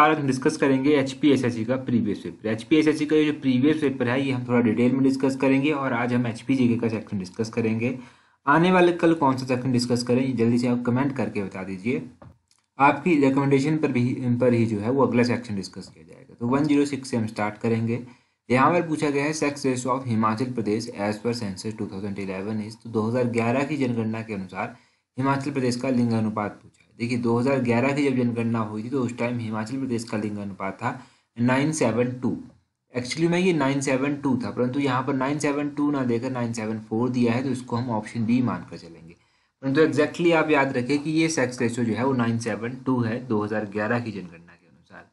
आज हम डिस्कस करेंगे H P S S C का previous paper H P S S C का जो प्रीवियस पेपर है ये हम थोड़ा डिटेल में डिस्कस करेंगे और आज हम एच पी जी के का सेक्शन डिस्कस करेंगे आने वाले कल कौन सा सेक्शन डिस्कस करें जल्दी से आप कमेंट करके बता दीजिए आपकी रिकमेंडेशन पर भी पर ही जो है वो अगला सेक्शन डिस्कस किया जाएगा तो वन जीरो सिक्स से हम स्टार्ट करेंगे यहाँ पर पूछा गया है sex ratio of Himachal Pradesh as per census two thousand eleven is तो दो हज़ार ग्यारह की जनगणना के अनुसार हिमाचल प्रदेश का लिंगानुपात पूछा देखिए 2011 की जब जनगणना हुई थी तो उस टाइम हिमाचल प्रदेश का लिंग अनुपात था नाइन सेवन टू एक्चुअली में ये नाइन सेवन टू था परंतु यहाँ पर नाइन सेवन टू ना देकर नाइन सेवन फोर दिया है तो इसको हम ऑप्शन बी मानकर चलेंगे परंतु एग्जैक्टली आप याद रखें कि ये सेक्स रेशो जो है वो नाइन सेवन टू है 2011 की जनगणना के अनुसार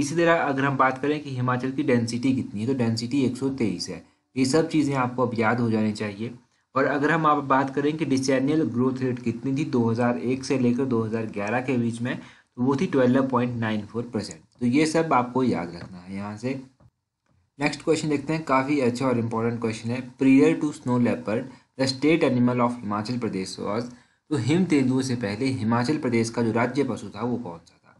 इसी तरह अगर हम बात करें कि हिमाचल की डेंसिटी कितनी है तो डेंसिटी तेईस है ये सब चीज़ें आपको अब याद हो जानी चाहिए और अगर हम आप बात करें कि डिसनियल ग्रोथ रेट कितनी थी 2001 से लेकर 2011 के बीच में तो वो थी 12.94 परसेंट तो ये सब आपको याद रखना है यहाँ से नेक्स्ट क्वेश्चन देखते हैं काफ़ी अच्छा और इम्पोर्टेंट क्वेश्चन है prior to snow leopard the state animal of Himachal Pradesh was तो हिम तेंदुए से पहले हिमाचल प्रदेश का जो राज्य पशु था वो कौन सा था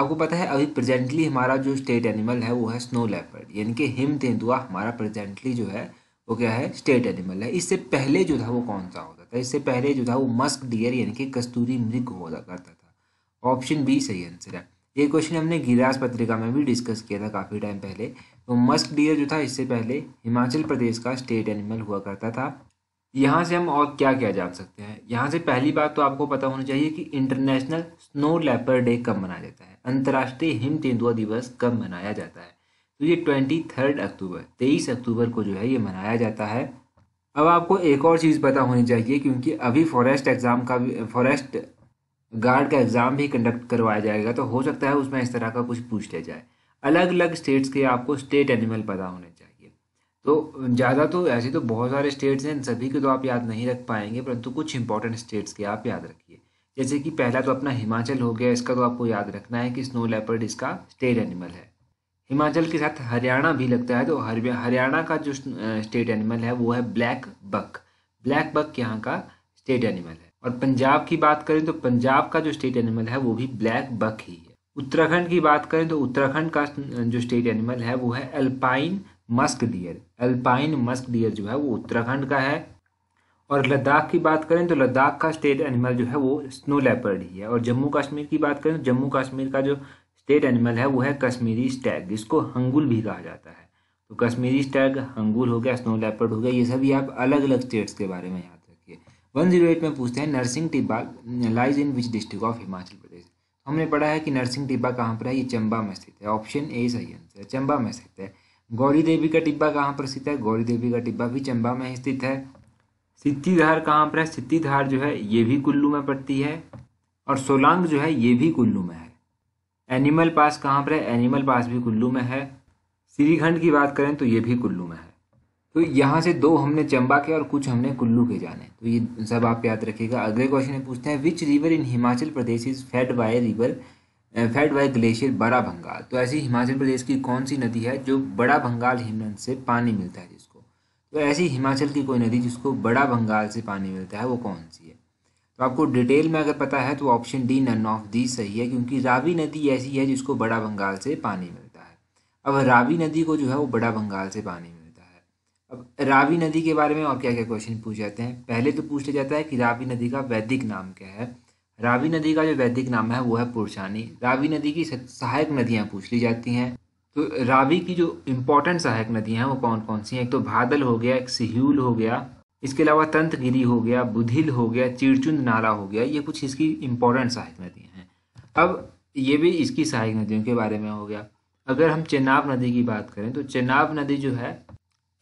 आपको पता है अभी प्रजेंटली हमारा जो स्टेट एनिमल है वो है स्नो लेपर्ड यानी कि हिम तेंदुआ हमारा प्रजेंटली जो है वो क्या है स्टेट एनिमल है इससे पहले जो था वो कौन सा होता था इससे पहले जो था वो मस्क डियर यानी कि कस्तूरी मृग होता करता था ऑप्शन बी सही आंसर है ये क्वेश्चन हमने गिरास पत्रिका में भी डिस्कस किया था काफ़ी टाइम पहले तो मस्क डियर जो था इससे पहले हिमाचल प्रदेश का स्टेट एनिमल हुआ करता था यहाँ से हम और क्या क्या जान सकते हैं यहाँ से पहली बात तो आपको पता होना चाहिए कि इंटरनेशनल स्नो लेपर डे कब मनाया जाता है अंतर्राष्ट्रीय हिम तेंदुआ दिवस कब मनाया जाता है तो ये ट्वेंटी थर्ड अक्टूबर तेईस अक्टूबर को जो है ये मनाया जाता है अब आपको एक और चीज़ पता होनी चाहिए क्योंकि अभी फॉरेस्ट एग्ज़ाम का भी फॉरेस्ट गार्ड का एग्ज़ाम भी कंडक्ट करवाया जाएगा तो हो सकता है उसमें इस तरह का कुछ पूछ लिया जाए अलग अलग स्टेट्स के आपको स्टेट एनिमल पता होने चाहिए तो ज़्यादा तो ऐसे तो बहुत सारे स्टेट्स हैं सभी के तो आप याद नहीं रख पाएंगे परंतु कुछ इंपॉर्टेंट स्टेट्स के आप याद रखिए जैसे कि पहला तो अपना हिमाचल हो गया इसका तो आपको याद रखना है कि स्नो लेपर्ड इसका स्टेट एनिमल है हिमाचल के साथ हरियाणा भी लगता है तो हरियाणा का जो स्टेट एनिमल है वो है ब्लैक बक ब्लैक बक यहाँ का स्टेट एनिमल है और पंजाब की बात करें तो पंजाब का जो स्टेट एनिमल है वो भी ब्लैक बक ही है उत्तराखंड की बात करें तो उत्तराखंड का जो स्टेट एनिमल है वो है alpine musk deer alpine musk deer जो है वो उत्तराखंड का है और लद्दाख की बात करें तो लद्दाख का स्टेट एनिमल जो है वो स्नो लेपर्ड ही है और जम्मू कश्मीर की बात करें तो जम्मू कश्मीर का जो स्टेट एनिमल है वो है कश्मीरी स्टैग जिसको हंगुल भी कहा जाता है तो कश्मीरी स्टैग हंगुल हो गया स्नो लेपर्ड हो गया ये सभी आप अलग अलग स्टेट्स के बारे में याद रखिए वन जीरो एट में पूछते हैं Narsingh Tibba lies in which district of Himachal Pradesh हमने पढ़ा है कि नरसिंह टिब्बा कहाँ पर है ये चंबा में स्थित है ऑप्शन ए सही आंसर है चंबा में स्थित है गौरी देवी का टिब्बा कहाँ पर स्थित है गौरी देवी का टिब्बा भी चंबा में स्थित है सिद्धिधार कहाँ पर है सिद्धिधार जो है ये भी कुल्लू में पड़ती है और सोलांग जो है ये भी कुल्लू में है एनिमल पास कहाँ पर है एनिमल पास भी कुल्लू में है श्रीखंड की बात करें तो ये भी कुल्लू में है तो यहाँ से दो हमने चंबा के और कुछ हमने कुल्लू के जाने तो ये सब आप याद रखिएगा अगले क्वेश्चन में पूछते हैं which river in Himachal Pradesh is fed by river fed by glacier Bara Bhangal तो ऐसी हिमाचल प्रदेश की कौन सी नदी है जो बड़ा बंगाल हिमन से पानी मिलता है जिसको तो ऐसी हिमाचल की कोई नदी जिसको बड़ा बंगाल से पानी मिलता है वो कौन सी है तो आपको डिटेल में अगर पता है तो option D none of the सही है क्योंकि रावी नदी ऐसी है जिसको बड़ा बंगाल से पानी मिलता है अब रावी नदी को जो है वो बड़ा बंगाल से पानी मिलता है अब रावी नदी के बारे में और क्या क्या क्वेश्चन पूछ जाते हैं पहले तो पूछ लिया जाता है कि रावी नदी का वैदिक नाम क्या है रावी नदी का जो वैदिक नाम है वो है पुरशानी रावी नदी की सहायक नदियाँ पूछ ली जाती हैं तो रावी की जो इम्पोर्टेंट सहायक नदियाँ हैं वो कौन कौन सी हैं एक तो भादल हो गया एक सिहूल हो गया इसके अलावा तंत्रगिरी हो गया बुधिल हो गया चिड़चुंद नाला हो गया ये कुछ इसकी इम्पोर्टेंट सहायक नदियाँ हैं अब ये भी इसकी सहायक नदियों के बारे में हो गया अगर हम चेनाब नदी की बात करें तो चेनाब नदी जो है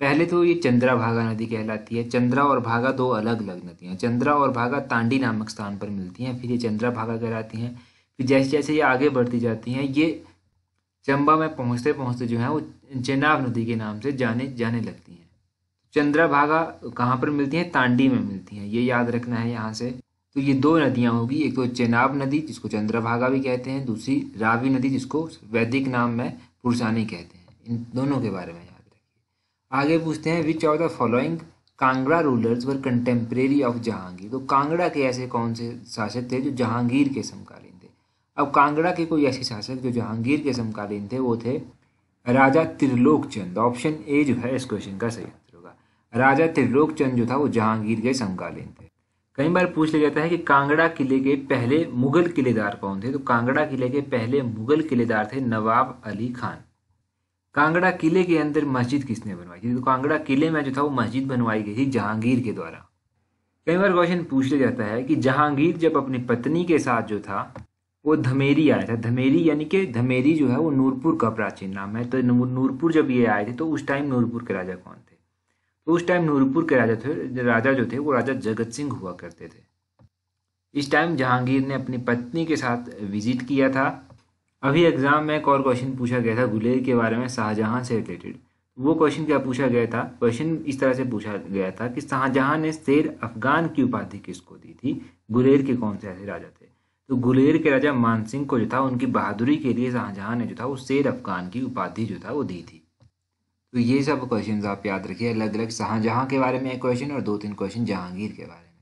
पहले तो ये चंद्रा भागा नदी कहलाती है चंद्रा और भागा दो अलग अलग नदियाँ चंद्रा और भागा तांडी नामक स्थान पर मिलती हैं फिर ये चंद्रा भागा कहलाती हैं फिर जैसे जैसे ये आगे बढ़ती जाती हैं ये चंबा में पहुँचते पहुँचते जो है वो चेनाब नदी के नाम से जाने जाने लगती हैं चंद्रभागा कहाँ पर मिलती हैं तांडी में मिलती हैं ये याद रखना है यहाँ से तो ये दो नदियाँ होगी एक तो चेनाब नदी जिसको चंद्रभागा भी कहते हैं दूसरी रावी नदी जिसको वैदिक नाम में पुरसानी कहते हैं इन दोनों के बारे में याद रखिए आगे पूछते हैं which of the following Kangra rulers were contemporary of Jahangir तो कांगड़ा के ऐसे कौन से शासक थे जो जहांगीर के समकालीन थे अब कांगड़ा के कोई ऐसे शासक जो जहांगीर के समकालीन थे वो थे राजा त्रिलोक चंद ऑप्शन ए जो है इस क्वेश्चन का सही राजा त्रिलोक चंद जो था वो जहांगीर के समकालीन थे कई बार पूछ लिया जाता है कि कांगड़ा किले के पहले मुगल किलेदार कौन थे तो कांगड़ा किले के पहले मुगल किलेदार थे नवाब अली खान कांगड़ा किले के अंदर मस्जिद किसने बनवाई थी तो कांगड़ा किले में जो था वो मस्जिद बनवाई गई थी जहांगीर के द्वारा कई बार क्वेश्चन पूछ लिया जाता है कि जहांगीर जब अपनी पत्नी के साथ जो था वो धमेरी आया था धमेरी यानी कि धमेरी जो है वो नूरपुर का प्राचीन नाम है तो नूरपुर जब ये आए थे तो उस टाइम नूरपुर के राजा कौन थे उस टाइम नूरपुर के राजा थे राजा जो थे वो राजा जगत सिंह हुआ करते थे इस टाइम जहांगीर ने अपनी पत्नी के साथ विजिट किया था अभी एग्ज़ाम में एक और क्वेश्चन पूछा गया था गुलेर के बारे में शाहजहाँ से रिलेटेड वो क्वेश्चन क्या पूछा गया था क्वेश्चन इस तरह से पूछा गया था कि शाहजहाँ ने शेर अफगान की उपाधि किसको दी थी गुलेर के कौन से ऐसे राजा थे तो गुलेर के राजा मानसिंह को जो था उनकी बहादुरी के लिए शाहजहाँ ने जो था वो शेर अफगान की उपाधि जो था वो दी थी तो ये सब क्वेश्चन आप याद रखिए अलग अलग शाहजहाँ के बारे में एक क्वेश्चन और दो तीन क्वेश्चन जहांगीर के बारे में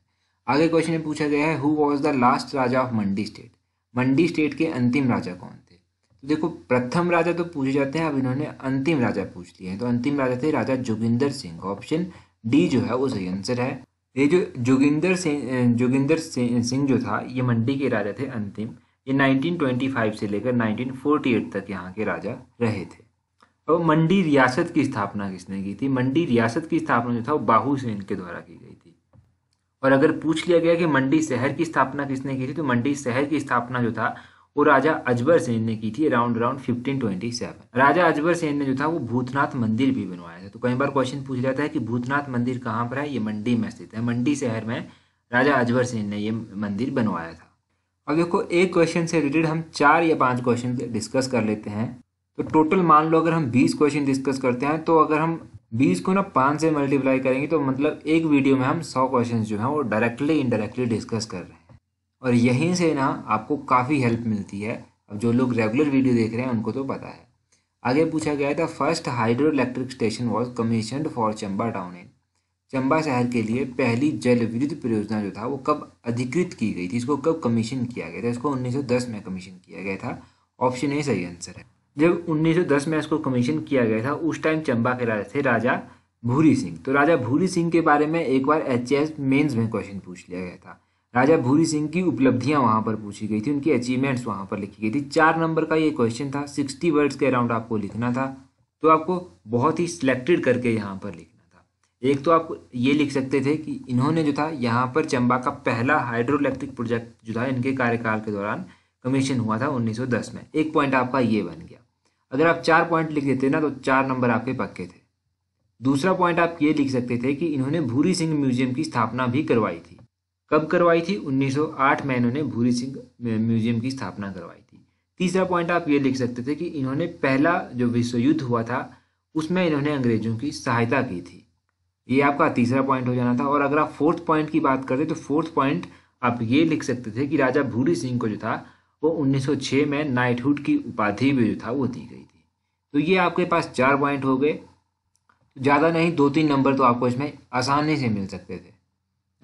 आगे क्वेश्चन पूछा गया है who was the last raja of Mandi state Mandi state के अंतिम राजा कौन थे तो देखो प्रथम राजा तो पूछे जाते हैं अब इन्होंने अंतिम राजा पूछ लिए हैं तो अंतिम राजा थे राजा जोगिंदर सिंह ऑप्शन डी जो है वो सही आंसर है ये जो जोगिंदर सिंह जोगिंदर सिंह जो था ये मंडी के राजा थे अंतिम ये 1925 से लेकर 1948 तक यहाँ के राजा रहे थे और तो मंडी रियासत की स्थापना किसने की थी मंडी रियासत की स्थापना जो था वो बाहू सेन के द्वारा की गई थी और अगर पूछ लिया गया कि मंडी शहर की स्थापना किसने की थी तो मंडी शहर की स्थापना जो था वो राजा अजबर सेन ने की थी around around fifteen twenty seven Raja Ajber Sen ने जो था वो भूतनाथ मंदिर भी बनवाया था तो कई बार क्वेश्चन पूछ जाता है कि भूतनाथ मंदिर कहाँ पर है ये मंडी में स्थित है मंडी शहर में राजा अजबर सेन ने ये मंदिर बनवाया था अब देखो एक क्वेश्चन से रिलेटेड हम चार या पांच क्वेश्चन डिस्कस कर लेते हैं तो टोटल मान लो अगर हम बीस क्वेश्चन डिस्कस करते हैं तो अगर हम बीस को ना पाँच से मल्टीप्लाई करेंगे तो मतलब एक वीडियो में हम सौ क्वेश्चन जो हैं वो डायरेक्टली इनडायरेक्टली डिस्कस कर रहे हैं और यहीं से ना आपको काफ़ी हेल्प मिलती है अब जो लोग रेगुलर वीडियो देख रहे हैं उनको तो पता है आगे पूछा गया था first hydro electric station was commission for Chamba town in Chamba शहर के लिए पहली जल विद्युत परियोजना जो था वो कब अधिकृत की गई थी इसको कब कमीशन किया गया था इसको 1910 में कमीशन किया गया था ऑप्शन ए सही आंसर है जब 1910 में इसको कमीशन किया गया था उस टाइम चंबा के राजा थे राजा भूरी सिंह तो राजा भूरी सिंह के बारे में एक बार एच एस मेन्स में क्वेश्चन पूछ लिया गया था राजा भूरी सिंह की उपलब्धियां वहां पर पूछी गई थी उनकी अचीवमेंट्स वहां पर लिखी गई थी चार नंबर का ये क्वेश्चन था सिक्सटी वर्ड्स के अराउंड आपको लिखना था तो आपको बहुत ही सिलेक्टेड करके यहाँ पर लिखना था एक तो आप ये लिख सकते थे कि इन्होंने जो था यहाँ पर चंबा का पहला हाइड्रो इलेक्ट्रिक प्रोजेक्ट जो था इनके कार्यकाल के दौरान कमीशन हुआ था उन्नीस में एक पॉइंट आपका ये बन गया अगर आप चार पॉइंट लिख देते ना तो चार नंबर आपके पक्के थे दूसरा पॉइंट आप ये लिख सकते थे कि इन्होंने भूरी सिंह म्यूजियम की स्थापना भी करवाई थी कब करवाई थी 1908 में इन्होंने भूरी सिंह म्यूजियम की स्थापना करवाई थी तीसरा पॉइंट आप ये लिख सकते थे कि इन्होंने पहला जो विश्व युद्ध हुआ था उसमें इन्होंने अंग्रेजों की सहायता की थी ये आपका तीसरा पॉइंट हो जाना था और अगर आप फोर्थ पॉइंट की बात करें तो फोर्थ पॉइंट आप ये लिख सकते थे कि राजा भूरी सिंह को जो था को 1906 में नाइटहुड की उपाधि भी जो था वो दी गई थी तो ये आपके पास चार पॉइंट हो गए ज़्यादा नहीं दो तीन नंबर तो आपको इसमें आसानी से मिल सकते थे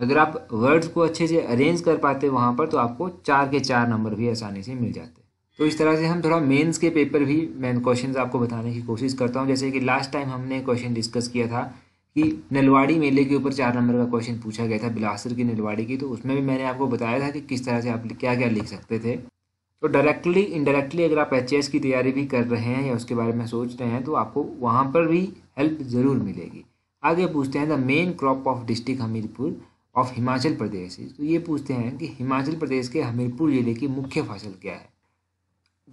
अगर आप वर्ड्स को अच्छे से अरेंज कर पाते वहाँ पर तो आपको चार के चार नंबर भी आसानी से मिल जाते तो इस तरह से हम थोड़ा मेंस के पेपर भी मैं क्वेश्चन आपको बताने की कोशिश करता हूँ जैसे कि लास्ट टाइम हमने क्वेश्चन डिस्कस किया था कि नलवाड़ी मेले के ऊपर चार नंबर का क्वेश्चन पूछा गया था बिलासर की नलवाड़ी की तो उसमें भी मैंने आपको बताया था कि किस तरह से आप क्या क्या लिख सकते थे तो डायरेक्टली इनडायरेक्टली अगर आप एच की तैयारी भी कर रहे हैं या उसके बारे में सोच रहे हैं तो आपको वहाँ पर भी हेल्प ज़रूर मिलेगी आगे पूछते हैं the main crop of district Hamirpur of Himachal Pradesh तो ये पूछते हैं कि हिमाचल प्रदेश के हमीरपुर ज़िले की मुख्य फसल क्या है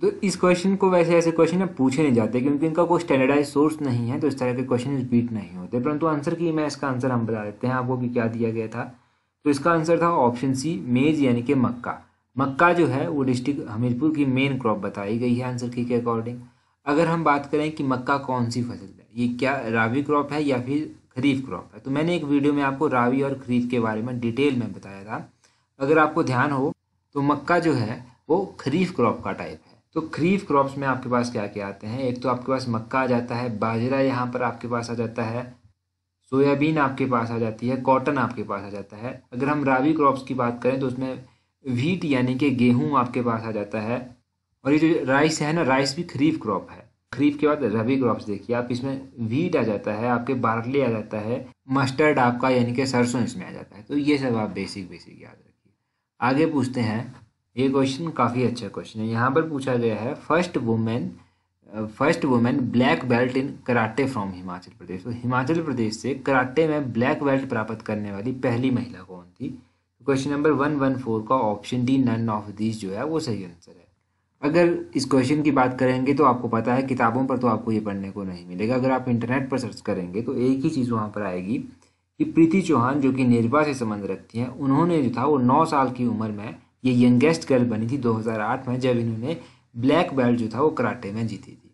तो इस क्वेश्चन को वैसे ऐसे क्वेश्चन अब पूछे नहीं जाते क्योंकि इनका कोई स्टैंडर्डाइज सोर्स नहीं है तो इस तरह के क्वेश्चन रिपीट नहीं होते परंतु आंसर की मैं इसका आंसर हम बता देते हैं आपको कि क्या दिया गया था तो इसका आंसर था ऑप्शन सी मेज यानी कि मक्का मक्का जो है वो डिस्ट्रिक्ट हमीरपुर की मेन क्रॉप बताई गई है आंसर की के अकॉर्डिंग अगर हम बात करें कि मक्का कौन सी फसल है ये क्या रावी क्रॉप है या फिर खरीफ क्रॉप है तो मैंने एक वीडियो में आपको रावी और खरीफ के बारे में डिटेल में बताया था अगर आपको ध्यान हो तो मक्का जो है वो खरीफ क्रॉप का टाइप है तो खरीफ क्रॉप्स में आपके पास क्या क्या आते हैं एक तो आपके पास मक्का आ जाता है बाजरा यहाँ पर आपके पास आ जाता है सोयाबीन आपके पास आ जाती है कॉटन आपके पास आ जाता है अगर हम रावी क्रॉप्स की बात करें तो उसमें व्हीट यानी कि गेहूं आपके पास आ जाता है और ये जो राइस है ना राइस भी खरीफ क्रॉप है खरीफ के बाद रबी क्रॉप देखिए आप इसमें व्हीट आ जाता है आपके बार्ली आ जाता है मस्टर्ड आपका यानी कि सरसों इसमें आ जाता है तो ये सब आप बेसिक बेसिक याद रखिए आगे पूछते हैं ये क्वेश्चन काफ़ी अच्छा क्वेश्चन है यहाँ पर पूछा गया है first women first women black belt in karate from Himachal Pradesh तो हिमाचल प्रदेश से कराटे में ब्लैक बेल्ट प्राप्त करने वाली पहली महिला कौन थी question number one one four का option D none of this जो है वो सही आंसर है अगर इस क्वेश्चन की बात करेंगे तो आपको पता है किताबों पर तो आपको ये पढ़ने को नहीं मिलेगा अगर आप इंटरनेट पर सर्च करेंगे तो एक ही चीज़ वहाँ पर आएगी कि प्रीति चौहान जो कि निर्भा से संबंध रखती हैं उन्होंने जो था वो नौ साल की उम्र में ये यंगेस्ट गर्ल बनी थी 2008 में जब इन्होंने ब्लैक बेल्ट जो था वो कराटे में जीती थी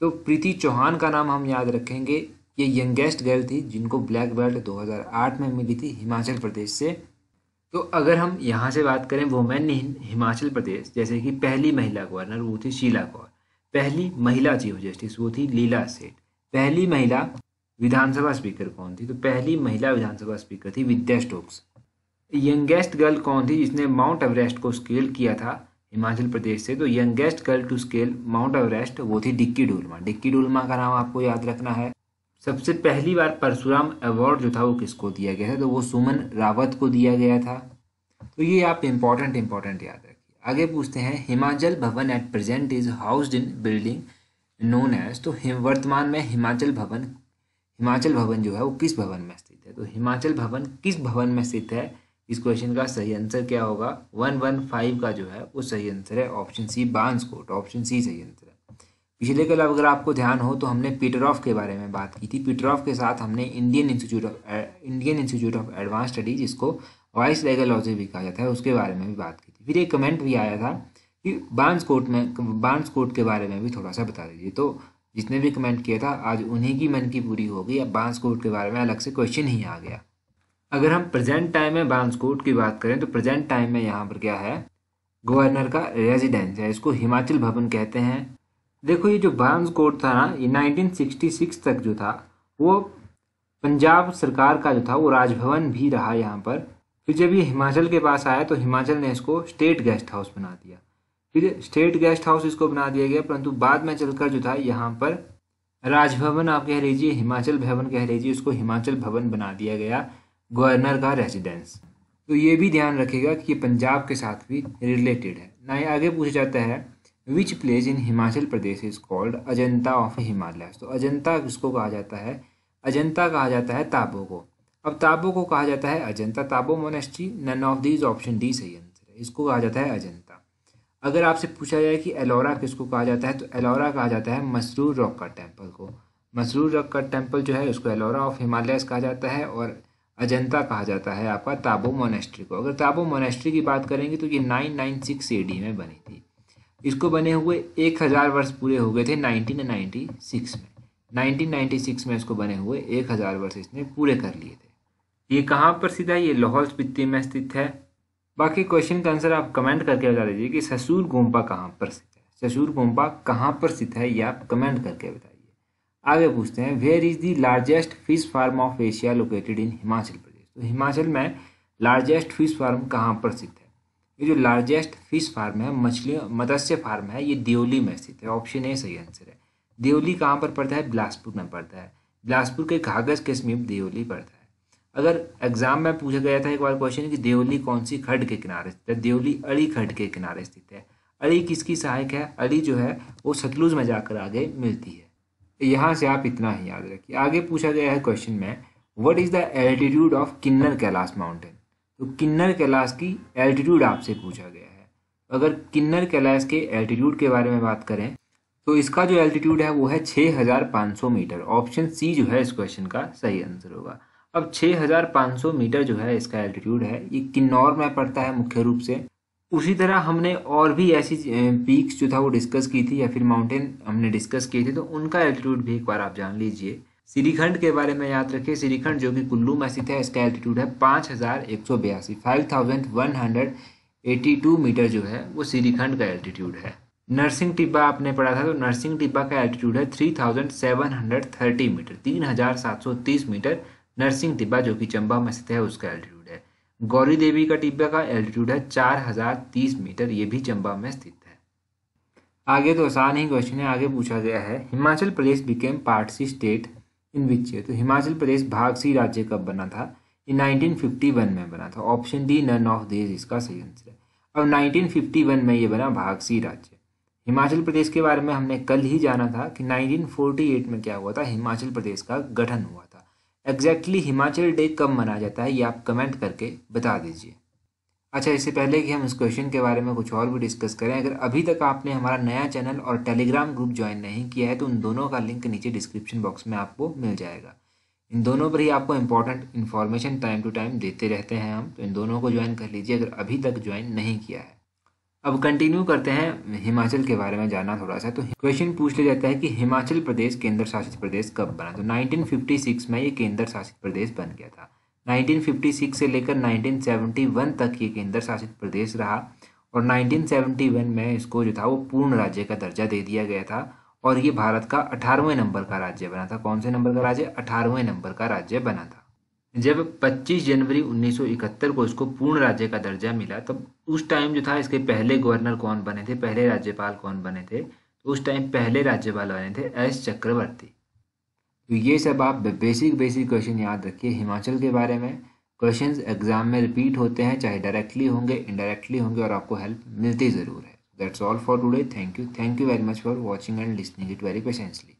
तो प्रीति चौहान का नाम हम याद रखेंगे ये यंगेस्ट गर्ल थी जिनको ब्लैक बेल्ट 2008 में मिली थी हिमाचल प्रदेश से तो अगर हम यहाँ से बात करें वोमेन हिमाचल प्रदेश जैसे कि पहली महिला गवर्नर वो थी शीला कौर पहली महिला चीफ जस्टिस वो थी लीला सेठ पहली महिला विधानसभा स्पीकर कौन थी तो पहली महिला विधानसभा स्पीकर थी विद्या स्टोक्स यंगेस्ट गर्ल कौन थी जिसने माउंट एवरेस्ट को स्केल किया था हिमाचल प्रदेश से तो youngest girl to scale Mount Everest वो थी डिक्की डोलमा डिक्की डोलमा का नाम आपको याद रखना है सबसे पहली बार परशुराम अवार्ड जो था वो किसको दिया गया था तो वो सुमन रावत को दिया गया था तो ये आप इम्पोर्टेंट इम्पोर्टेंट याद रखिए आगे पूछते हैं Himachal Bhavan at present is housed in building known as तो वर्तमान में हिमाचल भवन हिमाचल भवन जो है वो किस भवन में स्थित है तो हिमाचल भवन किस भवन में स्थित है इस क्वेश्चन का सही आंसर क्या होगा वन वन फाइव का जो है वो सही आंसर है ऑप्शन सी बांस कोट ऑप्शन सी सही आंसर पिछले कल अगर आपको ध्यान हो तो हमने पीटर ऑफ के बारे में बात की थी पीटर ऑफ के साथ हमने Indian institute of Indian institute of advance studies इसको वॉइस लेगोलॉजी भी कहा जाता है उसके बारे में भी बात की थी फिर एक कमेंट भी आया था कि बांस कोर्ट में बांस कोर्ट के बारे में भी थोड़ा सा बता दीजिए तो जिसने भी कमेंट किया था आज उन्हीं की मन की पूरी हो गई अब बांस कोर्ट के बारे में अलग से क्वेश्चन ही आ गया अगर हम प्रेजेंट टाइम में बांस कोर्ट की बात करें तो प्रेजेंट टाइम में यहाँ पर क्या है गवर्नर का रेजिडेंस है इसको हिमाचल भवन कहते हैं देखो ये जो बार्म्स कोड था ना ये 1966 तक जो था वो पंजाब सरकार का जो था वो राजभवन भी रहा यहाँ पर फिर जब ये हिमाचल के पास आया तो हिमाचल ने इसको स्टेट गेस्ट हाउस बना दिया फिर स्टेट गेस्ट हाउस इसको बना दिया गया परंतु बाद में चलकर जो था यहाँ पर राजभवन आप कह लीजिए हिमाचल भवन कह लीजिए उसको हिमाचल भवन बना दिया गया गवर्नर का रेजिडेंस तो ये भी ध्यान रखेगा कि ये पंजाब के साथ भी रिलेटेड है ना ही आगे पूछा जाता है which place in Himachal Pradesh is called Ajanta of Himalaya तो अजंता किसको कहा जाता है अजंता कहा जाता है ताबो को अब ताबो को कहा जाता है Ajanta Tabo monastery none of these option D सही आंसर है इसको कहा जाता है अजंता अगर आपसे पूछा जाए कि एलोरा किसको कहा जाता है तो एलोरा कहा जाता है मसरूर रॉक का टेम्पल को मसरूर रॉक का टेम्पल जो है उसको एलोरा ऑफ हिमालयाज कहा जाता है और अजंता कहा जाता है आपका ताबो मोनेस्ट्री को अगर ताबो मोनेस्ट्री की बात करेंगे तो ये nine nine six A D में बनी थी इसको बने हुए एक हज़ार वर्ष पूरे हो गए थे 1996 में 1996 में इसको बने हुए एक हज़ार वर्ष इसने पूरे कर लिए थे ये कहाँ पर सीधा है ये लाहौल स्पीति में स्थित है बाकी क्वेश्चन का आंसर आप कमेंट करके बता दीजिए कि ससुर गोम्पा कहाँ पर स्थित है ससुर गोम्पा कहाँ पर स्थित है ये आप कमेंट करके बताइए आगे पूछते हैं where is the largest fish farm of Asia located in Himachal Pradesh तो हिमाचल में लार्जेस्ट फिश फार्म कहाँ पर स्थित है ये जो लार्जेस्ट फिश फार्म है मछली मत्स्य फार्म है ये देवली में स्थित है ऑप्शन ए सही आंसर है देवली कहाँ पर पड़ता है बिलासपुर में पड़ता है बिलासपुर के कागज के समीप देवली पड़ता है अगर एग्जाम में पूछा गया था एक बार क्वेश्चन कि देवली कौन सी खड के किनारे स्थित है देवली अड़ी खड के किनारे स्थित है अड़ी किसकी सहायक है अड़ी जो है वो सतलुज में जाकर आगे मिलती है यहाँ से आप इतना ही याद रखिए आगे पूछा गया है क्वेश्चन में what is the altitude of Kinnaur Kailash mountain तो किन्नर कैलाश की एल्टीट्यूड आपसे पूछा गया है तो अगर किन्नर कैलाश के एल्टीट्यूड के बारे में बात करें तो इसका जो एल्टीट्यूड है वो है 6500 मीटर ऑप्शन सी जो है इस क्वेश्चन का सही आंसर होगा अब 6500 मीटर जो है इसका एल्टीट्यूड है ये किन्नौर में पड़ता है मुख्य रूप से उसी तरह हमने और भी ऐसी पीक्स जो था वो डिस्कस की थी या फिर माउंटेन हमने डिस्कस किए थे तो उनका एल्टीट्यूड भी एक बार आप जान लीजिए श्रीखंड के बारे में याद रखें श्रीखंड जो कि कुल्लू में स्थित है इसका एल्टीट्यूड है पाँच हज़ार एक सौ बयासी five thousand one hundred eighty two metre जो है वो श्रीखंड का एल्टीट्यूड है नरसिंह टिब्बा आपने पढ़ा था तो नरसिंह टिब्बा का एल्टीट्यूड है three thousand seven hundred thirty metre तीन हज़ार सात सौ तीस मीटर नरसिंह टिब्बा जो कि चंबा में स्थित है उसका एल्टीट्यूड है गौरी देवी का टिब्बा का एल्टीट्यूड है चार हज़ार तीस मीटर ये भी चंबा में स्थित है आगे तो आसान ही क्वेश्चन है आगे पूछा गया है Himachal Pradesh became part C state in which year तो हिमाचल प्रदेश भाग सी राज्य कब बना था ये 1951 में बना था option D none of this इसका सही आंसर है अब 1951 में ये बना भाग सी राज्य हिमाचल प्रदेश के बारे में हमने कल ही जाना था कि 1948 में क्या हुआ था हिमाचल प्रदेश का गठन हुआ था एग्जैक्टली exactly हिमाचल डे कब मनाया जाता है ये आप कमेंट करके बता दीजिए अच्छा इससे पहले कि हम इस क्वेश्चन के बारे में कुछ और भी डिस्कस करें अगर अभी तक आपने हमारा नया चैनल और टेलीग्राम ग्रुप ज्वाइन नहीं किया है तो उन दोनों का लिंक नीचे डिस्क्रिप्शन बॉक्स में आपको मिल जाएगा इन दोनों पर ही आपको important information time to time देते रहते हैं हम तो इन दोनों को ज्वाइन कर लीजिए अगर अभी तक ज्वाइन नहीं किया है अब कंटिन्यू करते हैं हिमाचल के बारे में जाना थोड़ा सा तो क्वेश्चन पूछ लिया जाता है कि हिमाचल प्रदेश केंद्र शासित प्रदेश कब बना तो 1956 में ये केंद्र शासित प्रदेश बन गया था 1956 से लेकर 1971 तक ये केंद्र शासित प्रदेश रहा और 1971 में इसको जो था वो पूर्ण राज्य का दर्जा दे दिया गया था और ये भारत का अठारहवें नंबर का राज्य बना था कौन से नंबर का राज्य अठारहवें नंबर का राज्य बना था जब 25 जनवरी 1971 को इसको पूर्ण राज्य का दर्जा मिला तब उस टाइम जो था इसके पहले गवर्नर कौन बने थे पहले राज्यपाल कौन बने थे तो उस टाइम पहले राज्यपाल बने थे एस चक्रवर्ती तो ये सब आप बेसिक बेसिक क्वेश्चन याद रखिए हिमाचल के बारे में क्वेश्चन एग्जाम में रिपीट होते हैं चाहे डायरेक्टली होंगे इनडायरेक्टली होंगे और आपको हेल्प मिलती ज़रूर है that's all for today thank you thank you very much for watching and listening it very patiently